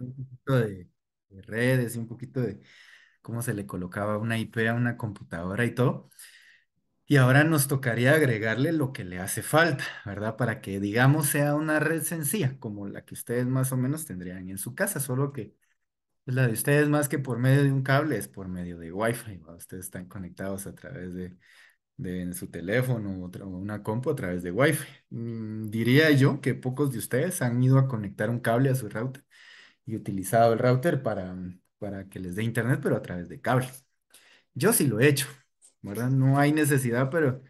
un poquito de, redes y un poquito de cómo se le colocaba una IP a una computadora y todo. Y ahora nos tocaría agregarle lo que le hace falta, ¿verdad? Para que, digamos, sea una red sencilla, como la que ustedes más o menos tendrían en su casa, solo que pues, la de ustedes más que por medio de un cable es por medio de Wi-Fi, Ustedes están conectados a través de, de su teléfono o una compu a través de Wi-Fi. Mm, diría yo que pocos de ustedes han ido a conectar un cable a su router y utilizado el router para, mm, para que les dé internet, pero a través de cable Yo sí lo he hecho, ¿verdad? No hay necesidad, pero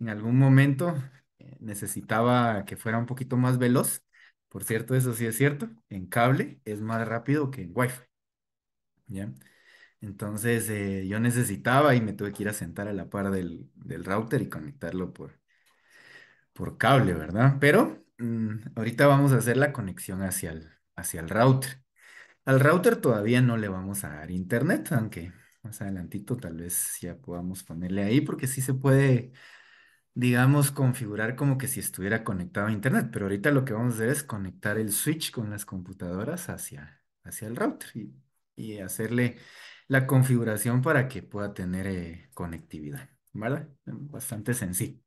en algún momento eh, necesitaba que fuera un poquito más veloz. Por cierto, eso sí es cierto, en cable es más rápido que en wifi. ¿Ya? Entonces eh, yo necesitaba y me tuve que ir a sentar a la par del, router y conectarlo por, por cable, ¿verdad? Pero mm, ahorita vamos a hacer la conexión hacia hacia el router. Al router todavía no le vamos a dar internet, aunque más adelantito tal vez ya podamos ponerle ahí, porque sí se puede, digamos, configurar como que si estuviera conectado a internet, pero ahorita lo que vamos a hacer es conectar el switch con las computadoras hacia, hacia el router y, hacerle la configuración para que pueda tener eh, conectividad, ¿verdad? Bastante sencillo.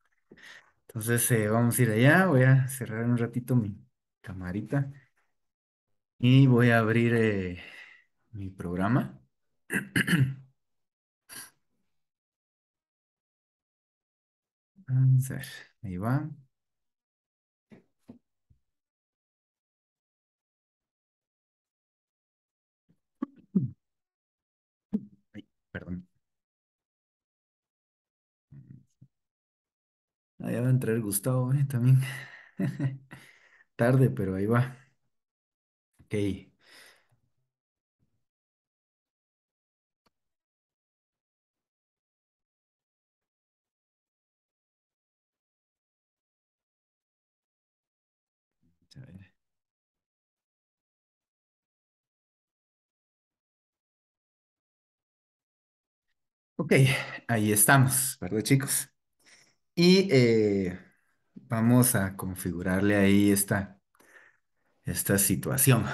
Entonces eh, vamos a ir allá, voy a cerrar un ratito mi camarita. Y voy a abrir eh, mi programa. ahí va. perdón. Ahí va a entrar Gustavo eh, también. Tarde, pero ahí va. Ok. ahí estamos, ¿verdad, chicos? Y eh, vamos a configurarle ahí esta esta situación.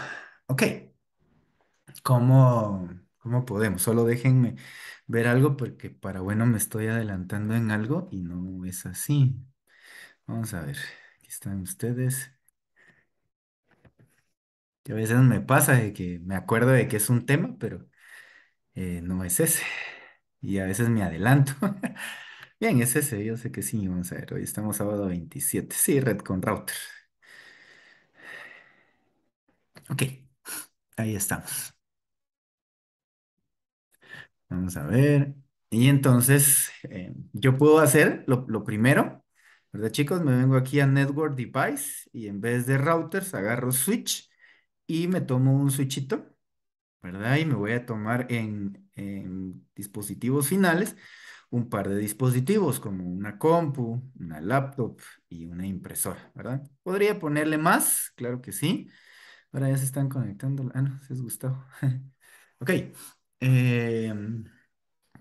Ok, ¿cómo, podemos? Solo déjenme ver algo porque para bueno me estoy adelantando en algo y no es así. Vamos a ver, aquí están ustedes. a veces me pasa de que me acuerdo de que es un tema, pero eh, no es ese. Y a veces me adelanto. Bien, es ese, yo sé que sí, vamos a ver, hoy estamos sábado 27. Sí, red con router. Ok, ahí estamos. Vamos a ver. Y entonces, eh, yo puedo hacer lo, primero, ¿verdad chicos? Me vengo aquí a Network Device y en vez de routers agarro switch y me tomo un switchito, ¿verdad? Y me voy a tomar en, en dispositivos finales un par de dispositivos como una compu, una laptop y una impresora, ¿verdad? ¿Podría ponerle más? Claro que sí. Ahora ya se están conectando. Ah, no, les gustó. ok. Em,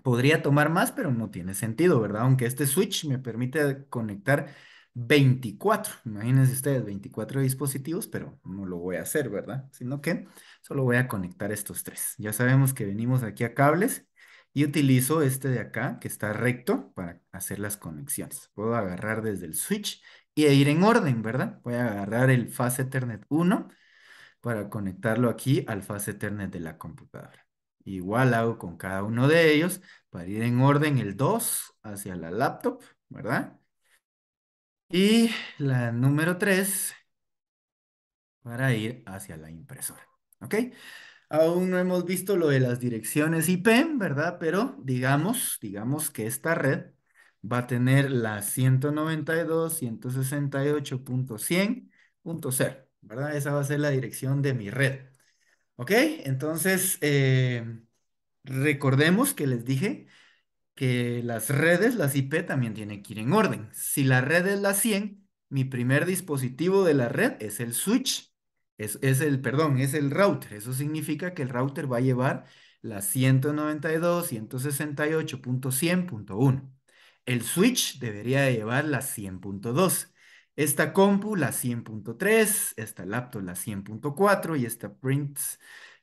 podría tomar más, pero no tiene sentido, ¿verdad? Aunque este switch me permite conectar 24. Imagínense ustedes, 24 dispositivos, pero no lo voy a hacer, ¿verdad? Sino que solo voy a conectar estos tres. Ya sabemos que venimos aquí a cables y utilizo este de acá, que está recto, para hacer las conexiones. Puedo agarrar desde el switch y ir en orden, ¿verdad? Voy a agarrar el FAS Ethernet 1 para conectarlo aquí al fase Ethernet de la computadora. Igual hago con cada uno de ellos para ir en orden el 2 hacia la laptop, ¿verdad? Y la número 3 para ir hacia la impresora, ¿ok? Aún no hemos visto lo de las direcciones IP, ¿verdad? Pero digamos, digamos que esta red va a tener la 192.168.100.0 ¿verdad? Esa va a ser la dirección de mi red. ¿Ok? Entonces, eh, recordemos que les dije que las redes, las IP también tienen que ir en orden. Si la red es la 100, mi primer dispositivo de la red es el switch, es, es el, perdón, es el router. Eso significa que el router va a llevar la 192.168.100.1. El switch debería llevar la 100.2 esta compu, la 100.3, esta laptop, la 100.4 y esta print,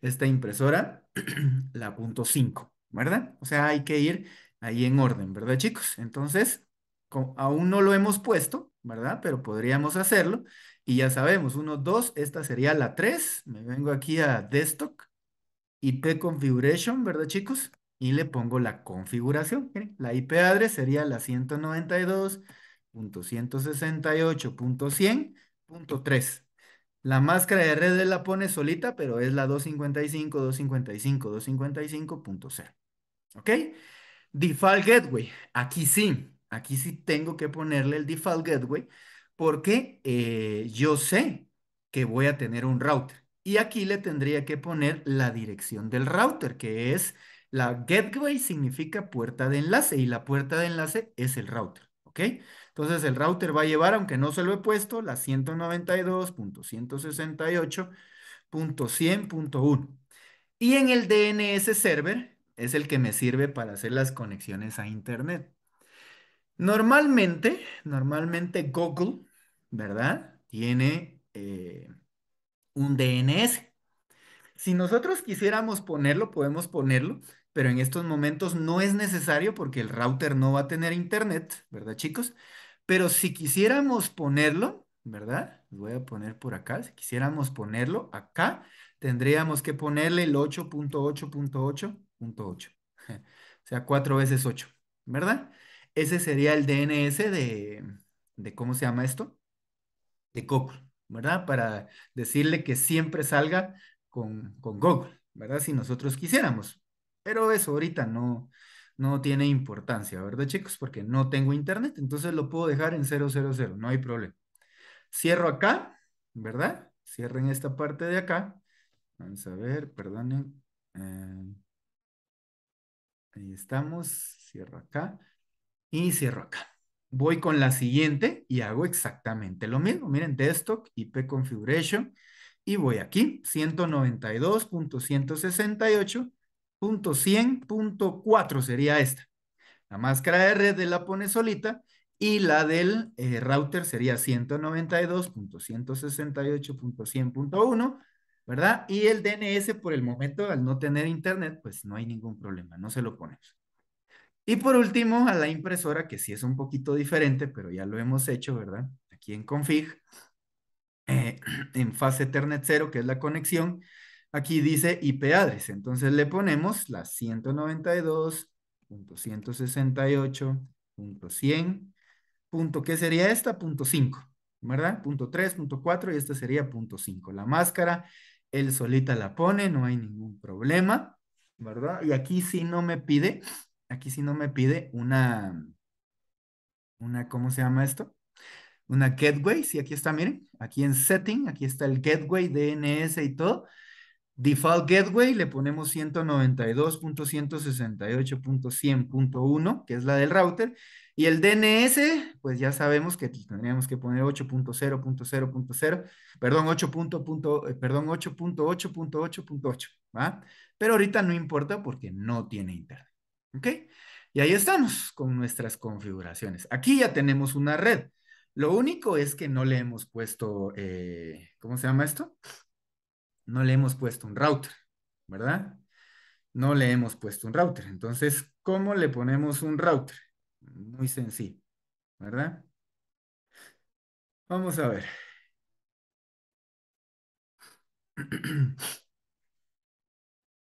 esta impresora, la .5, ¿verdad? O sea, hay que ir ahí en orden, ¿verdad, chicos? Entonces, aún no lo hemos puesto, ¿verdad? Pero podríamos hacerlo. Y ya sabemos, Uno, dos. esta sería la 3. Me vengo aquí a Desktop, IP Configuration, ¿verdad, chicos? Y le pongo la configuración. la IP address sería la 192. .168.100.3. La máscara de red la pone solita, pero es la 255, 255, 255.0. ¿Ok? Default Gateway. Aquí sí, aquí sí tengo que ponerle el Default Gateway porque eh, yo sé que voy a tener un router. Y aquí le tendría que poner la dirección del router, que es la gateway significa puerta de enlace y la puerta de enlace es el router. ¿Ok? Entonces el router va a llevar, aunque no se lo he puesto, la 192.168.100.1. Y en el DNS server es el que me sirve para hacer las conexiones a Internet. Normalmente, normalmente Google, ¿verdad? Tiene eh, un DNS. Si nosotros quisiéramos ponerlo, podemos ponerlo, pero en estos momentos no es necesario porque el router no va a tener internet, ¿verdad chicos? Pero si quisiéramos ponerlo, ¿verdad? voy a poner por acá. Si quisiéramos ponerlo acá, tendríamos que ponerle el 8.8.8.8. O sea, cuatro veces 8, ¿verdad? Ese sería el DNS de, ¿cómo se llama esto? De Google, ¿verdad? Para decirle que siempre salga con, con Google, ¿verdad? Si nosotros quisiéramos. Pero eso ahorita no, no tiene importancia, ¿verdad chicos? Porque no tengo internet, entonces lo puedo dejar en 000, no hay problema. Cierro acá, ¿verdad? Cierren esta parte de acá. Vamos a ver, perdonen. Eh, ahí estamos, cierro acá y cierro acá. Voy con la siguiente y hago exactamente lo mismo. Miren, desktop, IP configuration y voy aquí, 192.168 .100.4 sería esta. La máscara de la pone solita y la del eh, router sería 192.168.100.1, ¿verdad? Y el DNS por el momento, al no tener internet, pues no hay ningún problema, no se lo ponemos. Y por último, a la impresora, que sí es un poquito diferente, pero ya lo hemos hecho, ¿verdad? Aquí en config, eh, en fase Ethernet 0, que es la conexión, Aquí dice IP address, entonces le ponemos la 192.168.100. Punto, ¿Qué sería esta? Punto 5, ¿verdad? Punto 3, punto 4 y esta sería punto 5. La máscara, él solita la pone, no hay ningún problema, ¿verdad? Y aquí sí no me pide, aquí sí no me pide una, una ¿cómo se llama esto? Una gateway, sí, aquí está, miren, aquí en setting, aquí está el gateway DNS y todo Default Gateway le ponemos 192.168.100.1, que es la del router. Y el DNS, pues ya sabemos que tendríamos que poner 8.0.0.0, perdón, 8.8.8.8, eh, perdón, 8.8.8.8, ¿va? Pero ahorita no importa porque no tiene internet, ¿ok? Y ahí estamos con nuestras configuraciones. Aquí ya tenemos una red. Lo único es que no le hemos puesto, eh, ¿cómo se llama esto? no le hemos puesto un router, ¿verdad? No le hemos puesto un router. Entonces, ¿cómo le ponemos un router? Muy sencillo, ¿verdad? Vamos a ver.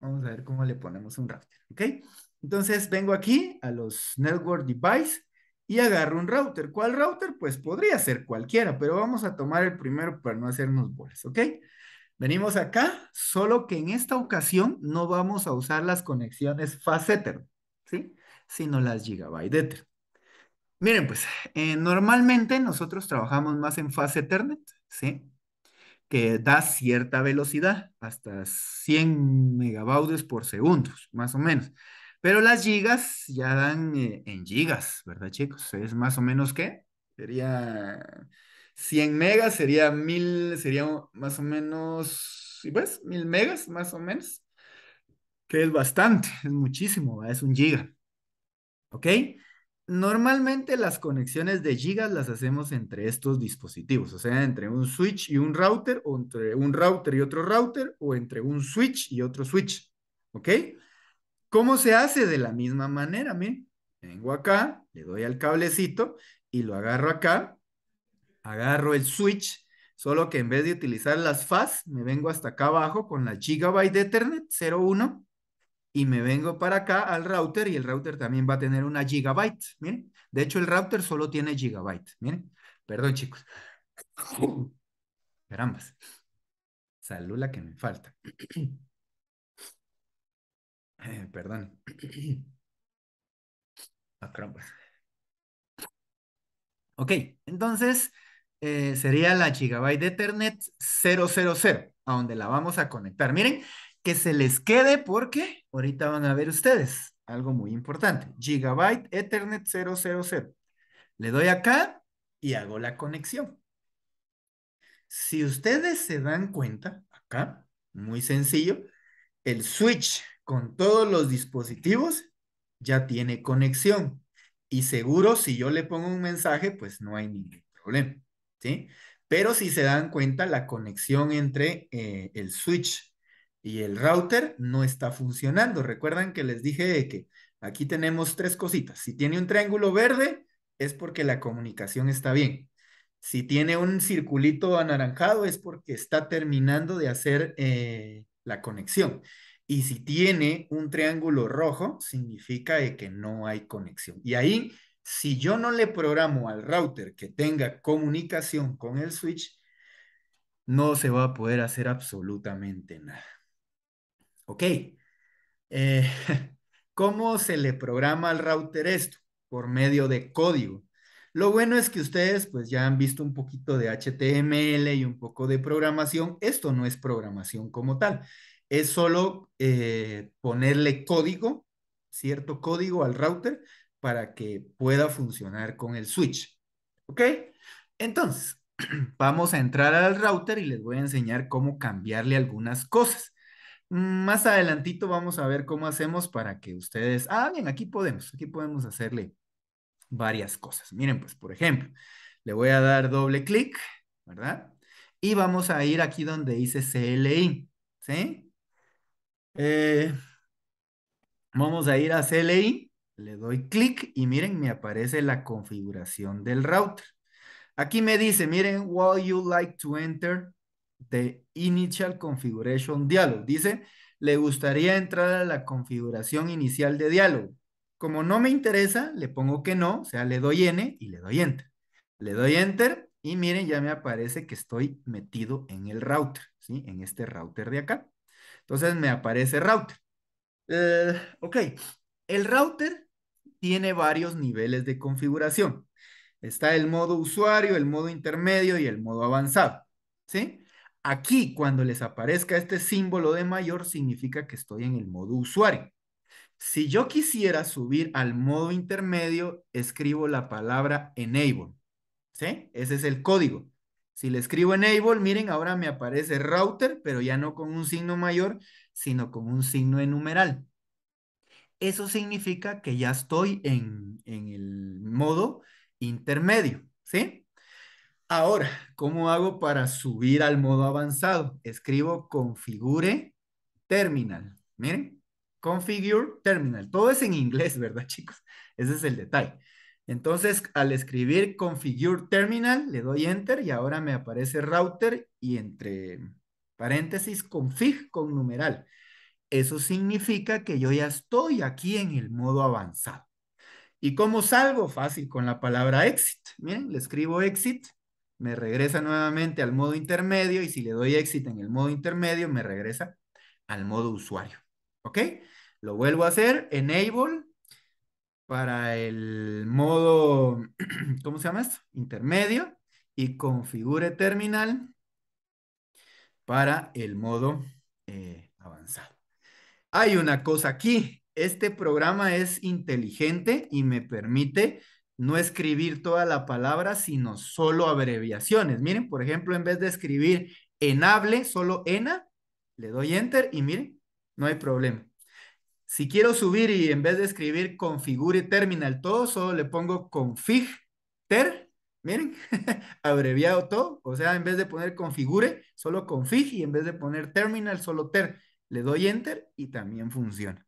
Vamos a ver cómo le ponemos un router, ¿ok? Entonces vengo aquí a los Network Device y agarro un router. ¿Cuál router? Pues podría ser cualquiera, pero vamos a tomar el primero para no hacernos bolas, ¿ok? Venimos acá, solo que en esta ocasión no vamos a usar las conexiones fast Ether, ¿sí? Sino las Gigabyte Ether. Miren, pues, eh, normalmente nosotros trabajamos más en fast Ethernet, ¿sí? Que da cierta velocidad, hasta 100 megabaudes por segundo, más o menos. Pero las gigas ya dan eh, en gigas, ¿verdad, chicos? Es más o menos, ¿qué? Sería 100 megas sería mil sería más o menos, ¿y ves? 1000 megas más o menos, que es bastante, es muchísimo, es un giga. ¿Ok? Normalmente las conexiones de gigas las hacemos entre estos dispositivos, o sea, entre un switch y un router, o entre un router y otro router, o entre un switch y otro switch. ¿Ok? ¿Cómo se hace? De la misma manera, miren. Vengo acá, le doy al cablecito y lo agarro acá agarro el switch, solo que en vez de utilizar las FAS, me vengo hasta acá abajo con la Gigabyte Ethernet 01 y me vengo para acá al router y el router también va a tener una Gigabyte, miren. De hecho, el router solo tiene Gigabyte, miren. Perdón, chicos. Caramba. Salud que me falta. Eh, perdón. Ah, Ok, entonces eh, sería la Gigabyte Ethernet 000, a donde la vamos a conectar. Miren, que se les quede porque ahorita van a ver ustedes algo muy importante. Gigabyte Ethernet 000. Le doy acá y hago la conexión. Si ustedes se dan cuenta, acá, muy sencillo, el switch con todos los dispositivos ya tiene conexión. Y seguro si yo le pongo un mensaje, pues no hay ningún problema. Pero si se dan cuenta, la conexión entre eh, el switch y el router no está funcionando. Recuerdan que les dije que aquí tenemos tres cositas. Si tiene un triángulo verde, es porque la comunicación está bien. Si tiene un circulito anaranjado, es porque está terminando de hacer eh, la conexión. Y si tiene un triángulo rojo, significa que no hay conexión. Y ahí si yo no le programo al router que tenga comunicación con el switch, no se va a poder hacer absolutamente nada. Ok. Eh, ¿Cómo se le programa al router esto? Por medio de código. Lo bueno es que ustedes pues ya han visto un poquito de HTML y un poco de programación. Esto no es programación como tal. Es solo eh, ponerle código, cierto código al router para que pueda funcionar con el switch. ¿Ok? Entonces, vamos a entrar al router y les voy a enseñar cómo cambiarle algunas cosas. Mm, más adelantito vamos a ver cómo hacemos para que ustedes... Ah, bien, aquí podemos, aquí podemos hacerle varias cosas. Miren, pues, por ejemplo, le voy a dar doble clic, ¿verdad? Y vamos a ir aquí donde dice CLI, ¿sí? Eh, vamos a ir a CLI le doy clic y miren, me aparece la configuración del router. Aquí me dice, miren, would you like to enter the initial configuration dialog. Dice, le gustaría entrar a la configuración inicial de diálogo. Como no me interesa, le pongo que no, o sea, le doy N y le doy Enter. Le doy Enter y miren, ya me aparece que estoy metido en el router, ¿sí? En este router de acá. Entonces me aparece router. Eh, ok, el router tiene varios niveles de configuración. Está el modo usuario, el modo intermedio y el modo avanzado. ¿Sí? Aquí, cuando les aparezca este símbolo de mayor, significa que estoy en el modo usuario. Si yo quisiera subir al modo intermedio, escribo la palabra enable. ¿Sí? Ese es el código. Si le escribo enable, miren, ahora me aparece router, pero ya no con un signo mayor, sino con un signo en numeral eso significa que ya estoy en, el modo intermedio, ¿sí? Ahora, ¿cómo hago para subir al modo avanzado? Escribo configure terminal. Miren, configure terminal. Todo es en inglés, ¿verdad, chicos? Ese es el detalle. Entonces, al escribir configure terminal, le doy enter y ahora me aparece router y entre paréntesis config con numeral. Eso significa que yo ya estoy aquí en el modo avanzado. ¿Y cómo salgo? Fácil, con la palabra exit. Miren, le escribo exit, me regresa nuevamente al modo intermedio y si le doy exit en el modo intermedio, me regresa al modo usuario. ¿Ok? Lo vuelvo a hacer, enable, para el modo, ¿cómo se llama esto? Intermedio y configure terminal para el modo eh, avanzado hay una cosa aquí. Este programa es inteligente y me permite no escribir toda la palabra, sino solo abreviaciones. Miren, por ejemplo, en vez de escribir enable, solo ena, le doy enter y miren, no hay problema. Si quiero subir y en vez de escribir configure terminal todo, solo le pongo config ter, miren, abreviado todo. O sea, en vez de poner configure, solo config y en vez de poner terminal, solo ter. Le doy enter y también funciona.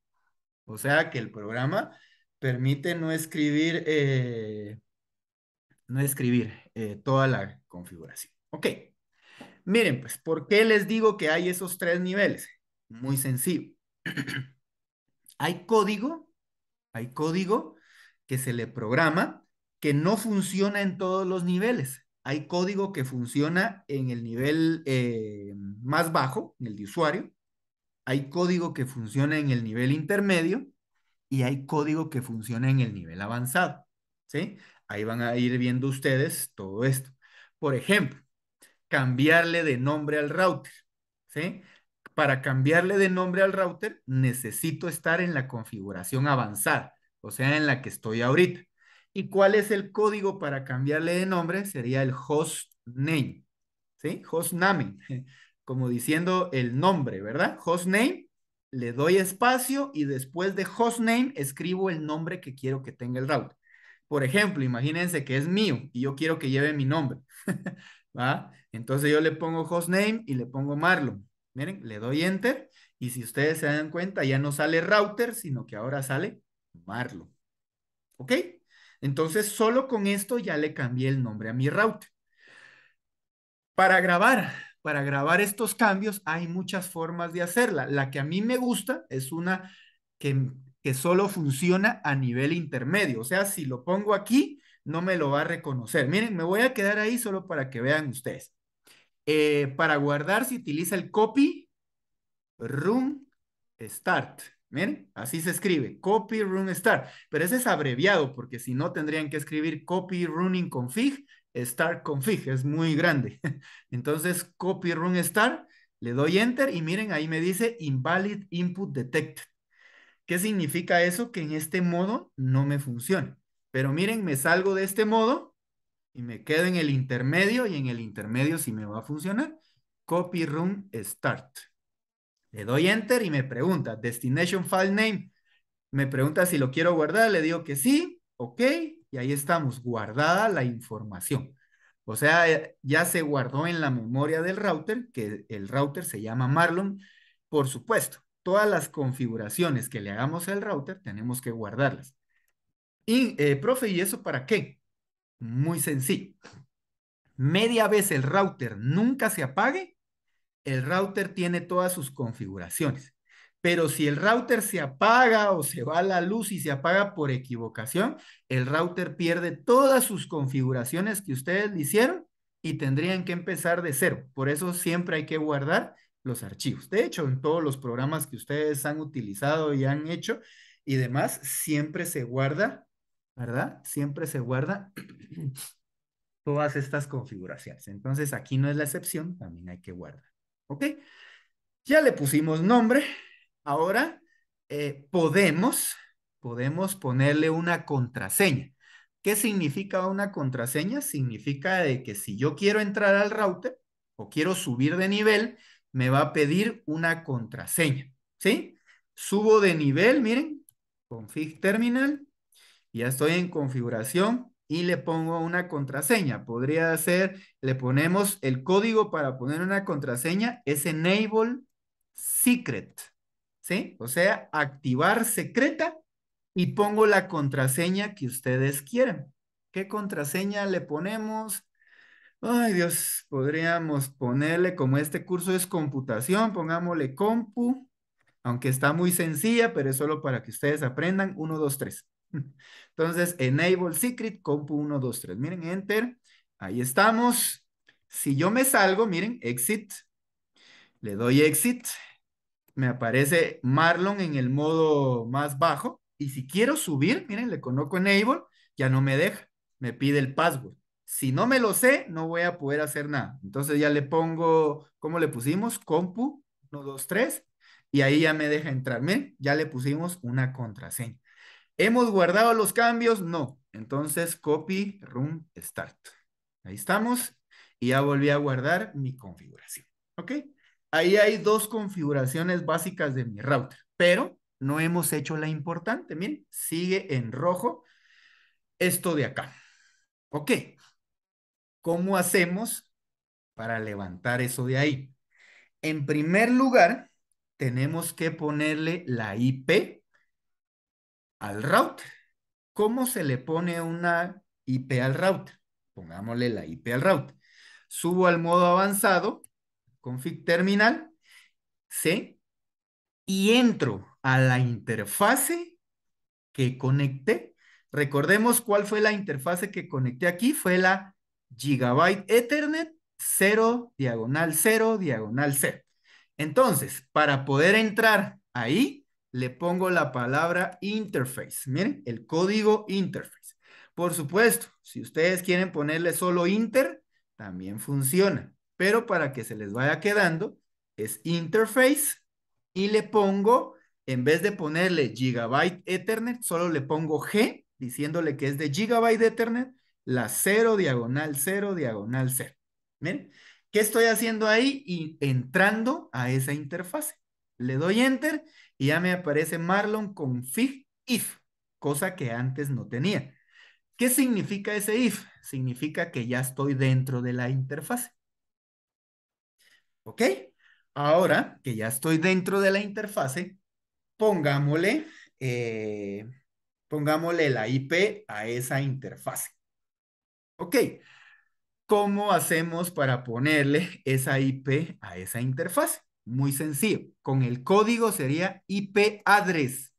O sea que el programa permite no escribir, eh, no escribir eh, toda la configuración. Ok. Miren, pues, ¿por qué les digo que hay esos tres niveles? Muy sencillo. hay código, hay código que se le programa que no funciona en todos los niveles. Hay código que funciona en el nivel eh, más bajo, en el de usuario, hay código que funciona en el nivel intermedio y hay código que funciona en el nivel avanzado. ¿sí? Ahí van a ir viendo ustedes todo esto. Por ejemplo, cambiarle de nombre al router. ¿sí? Para cambiarle de nombre al router necesito estar en la configuración avanzada, o sea, en la que estoy ahorita. ¿Y cuál es el código para cambiarle de nombre? Sería el host name, ¿sí? Host name como diciendo el nombre, ¿verdad? Hostname, le doy espacio y después de hostname escribo el nombre que quiero que tenga el router. Por ejemplo, imagínense que es mío y yo quiero que lleve mi nombre. Entonces yo le pongo hostname y le pongo Marlon. Miren, le doy enter y si ustedes se dan cuenta ya no sale router, sino que ahora sale Marlon. ¿Ok? Entonces solo con esto ya le cambié el nombre a mi router. Para grabar, para grabar estos cambios hay muchas formas de hacerla. La que a mí me gusta es una que, solo funciona a nivel intermedio. O sea, si lo pongo aquí, no me lo va a reconocer. Miren, me voy a quedar ahí solo para que vean ustedes. Eh, para guardar se utiliza el copy, room, start. Miren, así se escribe, copy, run, start. Pero ese es abreviado porque si no tendrían que escribir copy, running, config Start config, es muy grande. Entonces, copy run start, le doy enter y miren, ahí me dice invalid input detected. ¿Qué significa eso? Que en este modo no me funciona. Pero miren, me salgo de este modo y me quedo en el intermedio y en el intermedio sí me va a funcionar. Copy run start. Le doy enter y me pregunta destination file name. Me pregunta si lo quiero guardar, le digo que sí, ok, y ahí estamos, guardada la información. O sea, eh, ya se guardó en la memoria del router, que el router se llama Marlon. Por supuesto, todas las configuraciones que le hagamos al router tenemos que guardarlas. Y, eh, profe, ¿y eso para qué? Muy sencillo. Media vez el router nunca se apague, el router tiene todas sus configuraciones. Pero si el router se apaga o se va a la luz y se apaga por equivocación, el router pierde todas sus configuraciones que ustedes hicieron y tendrían que empezar de cero. Por eso siempre hay que guardar los archivos. De hecho, en todos los programas que ustedes han utilizado y han hecho y demás, siempre se guarda, ¿verdad? Siempre se guarda todas estas configuraciones. Entonces, aquí no es la excepción, también hay que guardar. ¿Ok? Ya le pusimos nombre, Ahora eh, podemos, podemos ponerle una contraseña. ¿Qué significa una contraseña? Significa de que si yo quiero entrar al router o quiero subir de nivel, me va a pedir una contraseña, ¿sí? Subo de nivel, miren, config terminal, ya estoy en configuración y le pongo una contraseña. Podría ser, le ponemos el código para poner una contraseña, es enable secret. ¿sí? O sea, activar secreta y pongo la contraseña que ustedes quieran. ¿Qué contraseña le ponemos? Ay Dios, podríamos ponerle como este curso es computación, pongámosle compu, aunque está muy sencilla, pero es solo para que ustedes aprendan 1, 2, 3. Entonces, enable secret, compu 1, 2, 3. Miren, enter, ahí estamos. Si yo me salgo, miren, exit, le doy exit, me aparece Marlon en el modo más bajo y si quiero subir, miren, le conozco enable, ya no me deja, me pide el password. Si no me lo sé, no voy a poder hacer nada. Entonces ya le pongo, ¿cómo le pusimos? Compu 1, 2, 3 y ahí ya me deja entrar. Miren, ya le pusimos una contraseña. ¿Hemos guardado los cambios? No. Entonces copy room start. Ahí estamos y ya volví a guardar mi configuración. ¿Ok? Ahí hay dos configuraciones básicas de mi router, pero no hemos hecho la importante. Miren, sigue en rojo esto de acá. Ok. ¿Cómo hacemos para levantar eso de ahí? En primer lugar, tenemos que ponerle la IP al router. ¿Cómo se le pone una IP al router? Pongámosle la IP al router. Subo al modo avanzado config terminal, c Y entro a la interfase que conecté. Recordemos cuál fue la interfase que conecté aquí, fue la Gigabyte Ethernet 0, diagonal 0, diagonal 0. Entonces, para poder entrar ahí, le pongo la palabra interface. Miren, el código interface. Por supuesto, si ustedes quieren ponerle solo inter, también funciona pero para que se les vaya quedando es interface y le pongo, en vez de ponerle gigabyte Ethernet, solo le pongo G, diciéndole que es de gigabyte Ethernet, la 0 diagonal 0 diagonal 0. ¿Ven? ¿qué estoy haciendo ahí? Y entrando a esa interfase. Le doy enter y ya me aparece Marlon con config if, cosa que antes no tenía. ¿Qué significa ese if? Significa que ya estoy dentro de la interfase. ¿Ok? Ahora que ya estoy dentro de la interfase, pongámosle, eh, pongámosle la IP a esa interfase. ¿Ok? ¿Cómo hacemos para ponerle esa IP a esa interfase? Muy sencillo. Con el código sería IP address.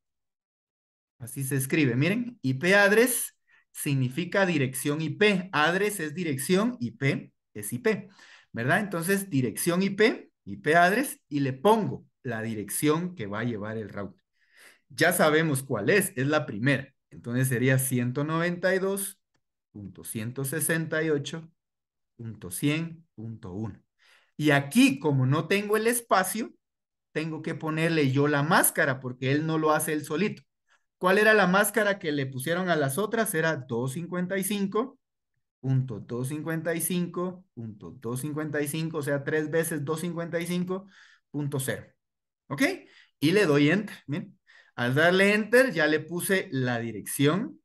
Así se escribe. Miren, IP address significa dirección IP. Address es dirección, IP es IP. ¿verdad? Entonces, dirección IP, IP address, y le pongo la dirección que va a llevar el router. Ya sabemos cuál es, es la primera. Entonces sería 192.168.100.1. Y aquí, como no tengo el espacio, tengo que ponerle yo la máscara porque él no lo hace él solito. ¿Cuál era la máscara que le pusieron a las otras? Era 255 punto 255, 255, o sea, tres veces 255.0. ¿Ok? Y le doy enter. Bien. Al darle enter, ya le puse la dirección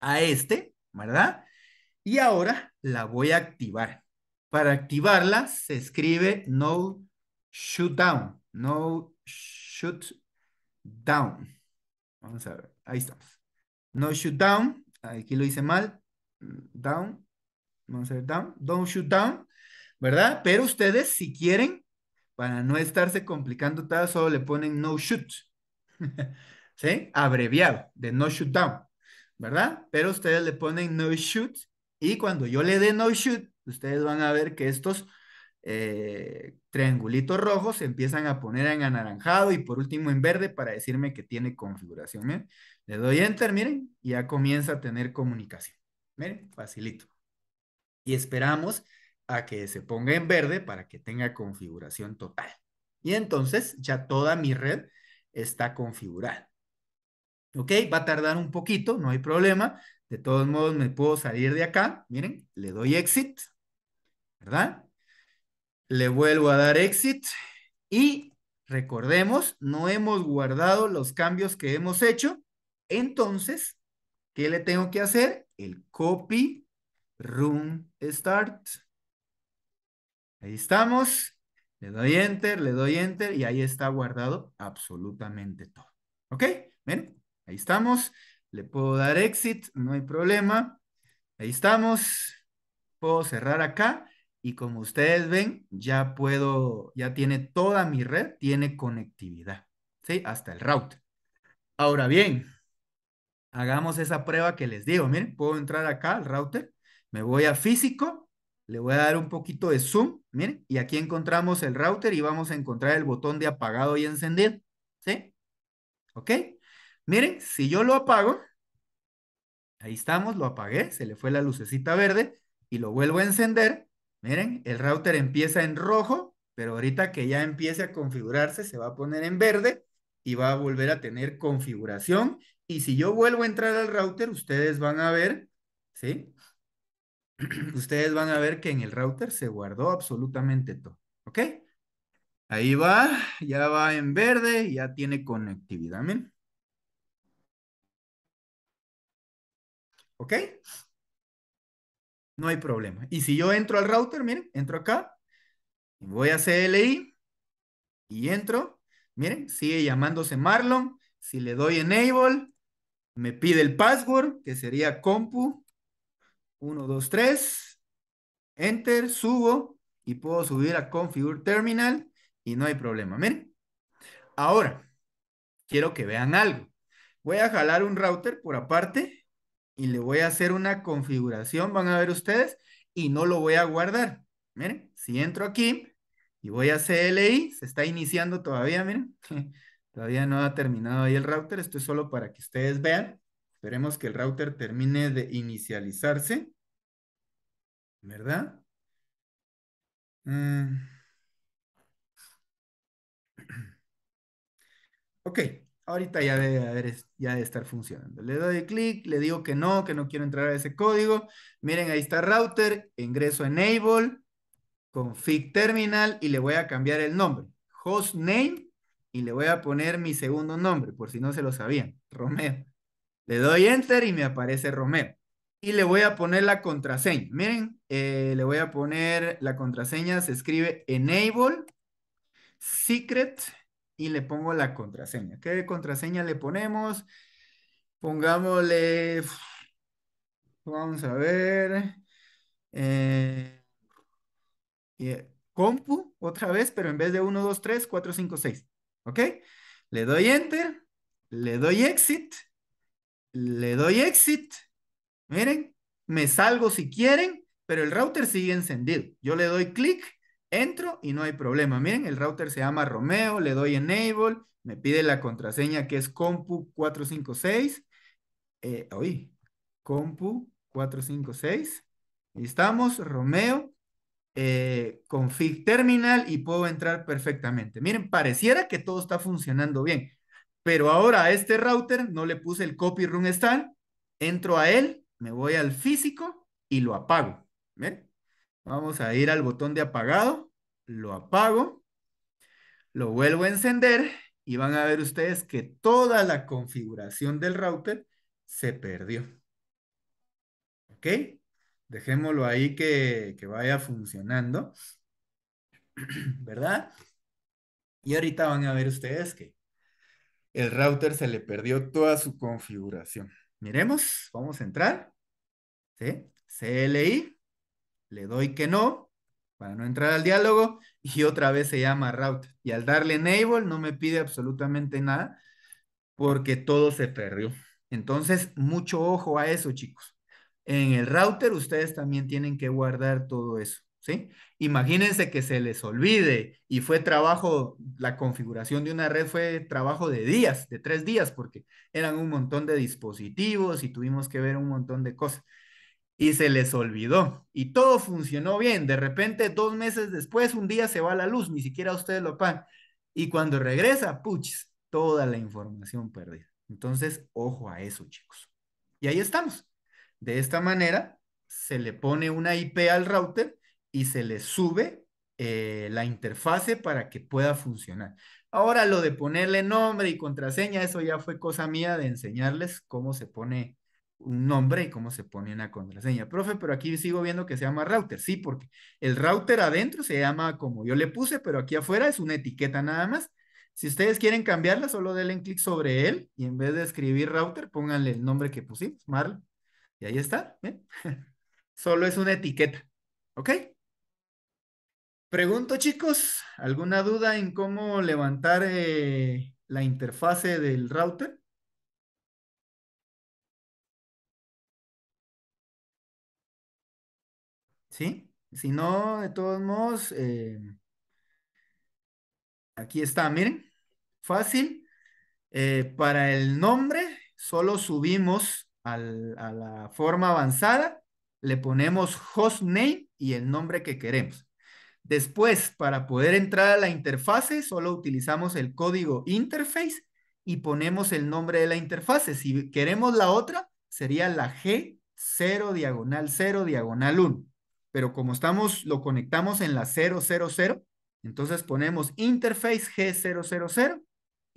a este, ¿verdad? Y ahora la voy a activar. Para activarla se escribe no Shoot Down no Shoot Down Vamos a ver, ahí estamos. No Shoot Down aquí lo hice mal, down, vamos a down, don't shoot down, ¿verdad? Pero ustedes, si quieren, para no estarse complicando todo solo le ponen no shoot, ¿sí? Abreviado, de no shoot down, ¿verdad? Pero ustedes le ponen no shoot y cuando yo le dé no shoot, ustedes van a ver que estos eh, triangulitos rojos se empiezan a poner en anaranjado y por último en verde para decirme que tiene configuración. ¿bien? ¿eh? Le doy enter, miren, y ya comienza a tener comunicación. Miren, facilito. Y esperamos a que se ponga en verde para que tenga configuración total. Y entonces ya toda mi red está configurada. ¿Ok? Va a tardar un poquito, no hay problema. De todos modos, me puedo salir de acá. Miren, le doy exit, ¿verdad? Le vuelvo a dar exit y recordemos, no hemos guardado los cambios que hemos hecho. Entonces, ¿qué le tengo que hacer? el copy, room, start. Ahí estamos. Le doy enter, le doy enter y ahí está guardado absolutamente todo. ¿Ok? ¿Ven? Ahí estamos. Le puedo dar exit, no hay problema. Ahí estamos. Puedo cerrar acá y como ustedes ven, ya puedo, ya tiene toda mi red, tiene conectividad. ¿Sí? Hasta el route. Ahora bien, hagamos esa prueba que les digo. Miren, puedo entrar acá al router, me voy a físico, le voy a dar un poquito de zoom, miren, y aquí encontramos el router y vamos a encontrar el botón de apagado y encendido, ¿sí? ¿Ok? Miren, si yo lo apago, ahí estamos, lo apagué, se le fue la lucecita verde y lo vuelvo a encender, miren, el router empieza en rojo, pero ahorita que ya empiece a configurarse, se va a poner en verde y va a volver a tener configuración y si yo vuelvo a entrar al router, ustedes van a ver, ¿sí? ustedes van a ver que en el router se guardó absolutamente todo, ¿ok? Ahí va, ya va en verde, ya tiene conectividad, ¿miren? ¿Ok? No hay problema. Y si yo entro al router, miren, entro acá, voy a CLI y entro, miren, sigue llamándose Marlon, si le doy enable, me pide el password, que sería compu, 1, 2, 3, enter, subo y puedo subir a configure terminal y no hay problema. Miren, ahora quiero que vean algo. Voy a jalar un router por aparte y le voy a hacer una configuración, van a ver ustedes, y no lo voy a guardar. Miren, si entro aquí y voy a CLI, se está iniciando todavía, miren. Todavía no ha terminado ahí el router, esto es solo para que ustedes vean. Esperemos que el router termine de inicializarse. ¿Verdad? Mm. Ok, ahorita ya debe, haber, estar funcionando. Le doy clic, le digo que no, que no quiero entrar a ese código. Miren, ahí está router, ingreso enable, config terminal y le voy a cambiar el nombre. Hostname y le voy a poner mi segundo nombre, por si no se lo sabían, Romeo. Le doy enter y me aparece Romeo. Y le voy a poner la contraseña. Miren, eh, le voy a poner la contraseña, se escribe enable secret y le pongo la contraseña. ¿Qué contraseña le ponemos? Pongámosle, vamos a ver, eh, eh, compu otra vez, pero en vez de 1, 2, 3, 4, 5, 6. ¿Ok? Le doy enter, le doy exit, le doy exit. Miren, me salgo si quieren, pero el router sigue encendido. Yo le doy clic, entro y no hay problema. Miren, el router se llama Romeo, le doy enable, me pide la contraseña que es compu456. Eh, compu456. Estamos, Romeo. Eh, config terminal y puedo entrar perfectamente. Miren, pareciera que todo está funcionando bien, pero ahora a este router no le puse el copy run start, entro a él, me voy al físico y lo apago. Vamos a ir al botón de apagado, lo apago, lo vuelvo a encender y van a ver ustedes que toda la configuración del router se perdió. ¿Ok? dejémoslo ahí que, vaya funcionando, ¿verdad? Y ahorita van a ver ustedes que el router se le perdió toda su configuración. Miremos, vamos a entrar. ¿Sí? CLI, le doy que no para no entrar al diálogo y otra vez se llama router. Y al darle enable no me pide absolutamente nada porque todo se perdió. Entonces, mucho ojo a eso, chicos. En el router ustedes también tienen que guardar todo eso, ¿sí? Imagínense que se les olvide y fue trabajo, la configuración de una red fue trabajo de días, de tres días, porque eran un montón de dispositivos y tuvimos que ver un montón de cosas. Y se les olvidó y todo funcionó bien. De repente, dos meses después, un día se va la luz, ni siquiera ustedes lo pagan. Y cuando regresa, puches, toda la información perdida. Entonces, ojo a eso, chicos. Y ahí estamos. De esta manera, se le pone una IP al router y se le sube eh, la interfase para que pueda funcionar. Ahora lo de ponerle nombre y contraseña, eso ya fue cosa mía de enseñarles cómo se pone un nombre y cómo se pone una contraseña. Profe, pero aquí sigo viendo que se llama router. Sí, porque el router adentro se llama como yo le puse, pero aquí afuera es una etiqueta nada más. Si ustedes quieren cambiarla, solo denle clic sobre él y en vez de escribir router, pónganle el nombre que pusimos, Marlon. Y ahí está. ¿eh? Solo es una etiqueta. ¿Ok? Pregunto, chicos, ¿alguna duda en cómo levantar eh, la interfase del router? ¿Sí? Si no, de todos modos, eh, aquí está, miren, fácil. para el nombre, solo subimos a la forma avanzada, le ponemos hostname y el nombre que queremos. Después, para poder entrar a la interfase, solo utilizamos el código interface y ponemos el nombre de la interfase. Si queremos la otra, sería la G0 diagonal 0 diagonal 1. Pero como estamos, lo conectamos en la 000, entonces ponemos interface G000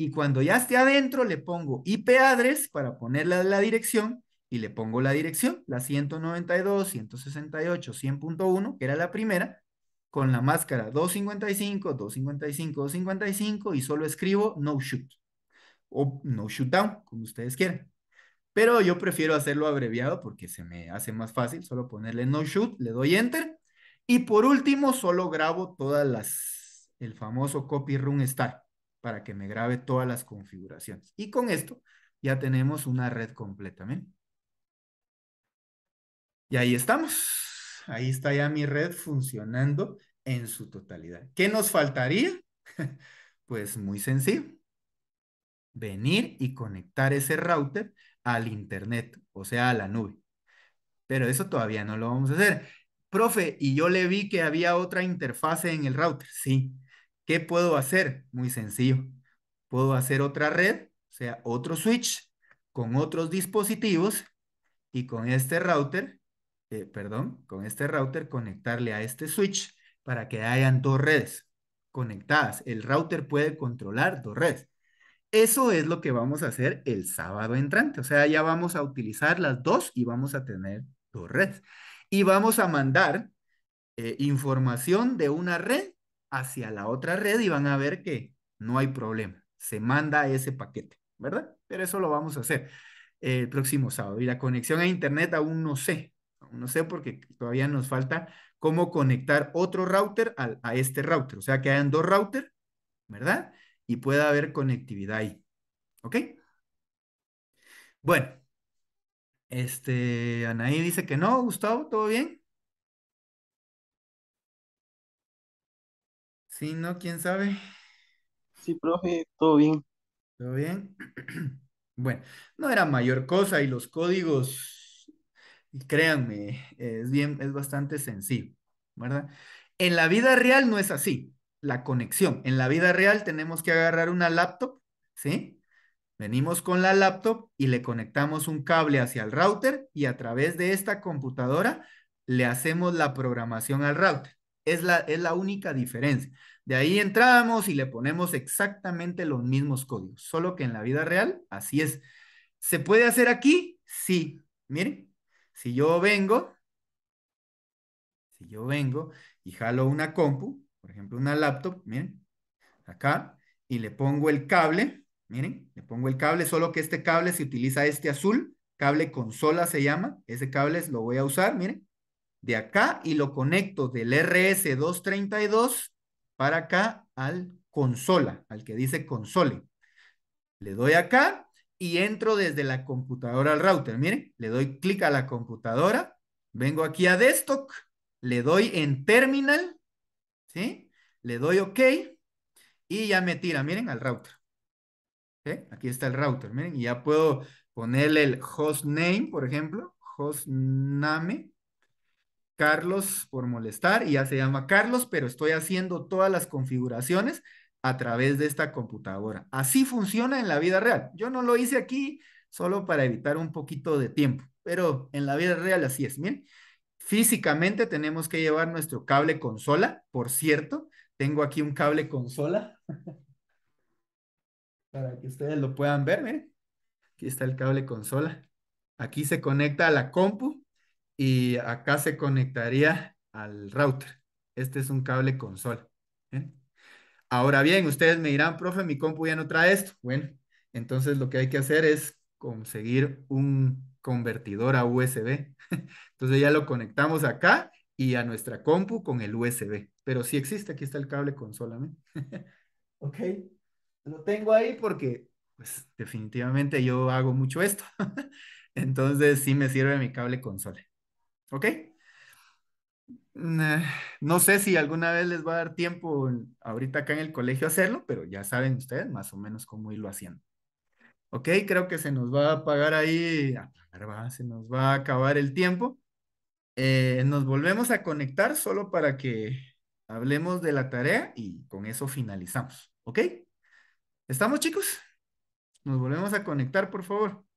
y cuando ya esté adentro le pongo IP address para ponerle la dirección y le pongo la dirección, la 192, 168, 100.1, que era la primera, con la máscara 255, 255, 255 y solo escribo no shoot o no shoot down, como ustedes quieran. Pero yo prefiero hacerlo abreviado porque se me hace más fácil, solo ponerle no shoot, le doy enter y por último solo grabo todas las, el famoso copy run Start para que me grabe todas las configuraciones. Y con esto ya tenemos una red completa. Y ahí estamos. Ahí está ya mi red funcionando en su totalidad. ¿Qué nos faltaría? Pues muy sencillo. Venir y conectar ese router al internet, o sea, a la nube. Pero eso todavía no lo vamos a hacer. Profe, y yo le vi que había otra interfase en el router. Sí, ¿Qué puedo hacer? Muy sencillo. Puedo hacer otra red, o sea, otro switch con otros dispositivos y con este router, eh, perdón, con este router conectarle a este switch para que hayan dos redes conectadas. El router puede controlar dos redes. Eso es lo que vamos a hacer el sábado entrante. O sea, ya vamos a utilizar las dos y vamos a tener dos redes. Y vamos a mandar eh, información de una red hacia la otra red y van a ver que no hay problema. Se manda ese paquete, ¿verdad? Pero eso lo vamos a hacer eh, el próximo sábado. Y la conexión a Internet aún no sé, aún no sé porque todavía nos falta cómo conectar otro router a, este router. O sea, que hayan dos routers, ¿verdad? Y pueda haber conectividad ahí. ¿Ok? Bueno, este, Anaí dice que no, Gustavo, ¿todo bien? Sí, ¿no? ¿Quién sabe? Sí, profe, todo bien. ¿Todo bien? Bueno, no era mayor cosa y los códigos, créanme, es bien, es bastante sencillo, ¿verdad? En la vida real no es así, la conexión. En la vida real tenemos que agarrar una laptop, ¿sí? Venimos con la laptop y le conectamos un cable hacia el router y a través de esta computadora le hacemos la programación al router. Es la, es la única diferencia. De ahí entramos y le ponemos exactamente los mismos códigos, solo que en la vida real, así es. ¿Se puede hacer aquí? Sí. Miren, si yo vengo, si yo vengo y jalo una compu, por ejemplo, una laptop, miren, acá, y le pongo el cable, miren, le pongo el cable, solo que este cable se utiliza este azul, cable consola se llama, ese cable lo voy a usar, miren, de acá y lo conecto del RS232 para acá al consola, al que dice console. Le doy acá y entro desde la computadora al router. Miren, le doy clic a la computadora, vengo aquí a desktop, le doy en terminal, ¿sí? Le doy OK y ya me tira, miren, al router. Aquí está el router, miren, y ya puedo ponerle el hostname, por ejemplo, hostname, Carlos por molestar y ya se llama Carlos, pero estoy haciendo todas las configuraciones a través de esta computadora. Así funciona en la vida real. Yo no lo hice aquí solo para evitar un poquito de tiempo, pero en la vida real así es. ¿miren? físicamente tenemos que llevar nuestro cable consola, por cierto. Tengo aquí un cable consola para que ustedes lo puedan ver. Miren, aquí está el cable consola. Aquí se conecta a la compu y acá se conectaría al router. Este es un cable consola. ¿eh? Ahora bien, ustedes me dirán, profe, mi compu ya no trae esto. Bueno, entonces lo que hay que hacer es conseguir un convertidor a USB. Entonces ya lo conectamos acá y a nuestra compu con el USB. Pero sí existe, aquí está el cable consola. ok, lo tengo ahí porque pues definitivamente yo hago mucho esto. Entonces sí me sirve mi cable consola. ¿Ok? No sé si alguna vez les va a dar tiempo ahorita acá en el colegio hacerlo, pero ya saben ustedes más o menos cómo irlo haciendo. Ok, creo que se nos va a apagar ahí, se nos va a acabar el tiempo. Eh, nos volvemos a conectar solo para que hablemos de la tarea y con eso finalizamos. ¿Ok? ¿Estamos chicos? Nos volvemos a conectar, por favor.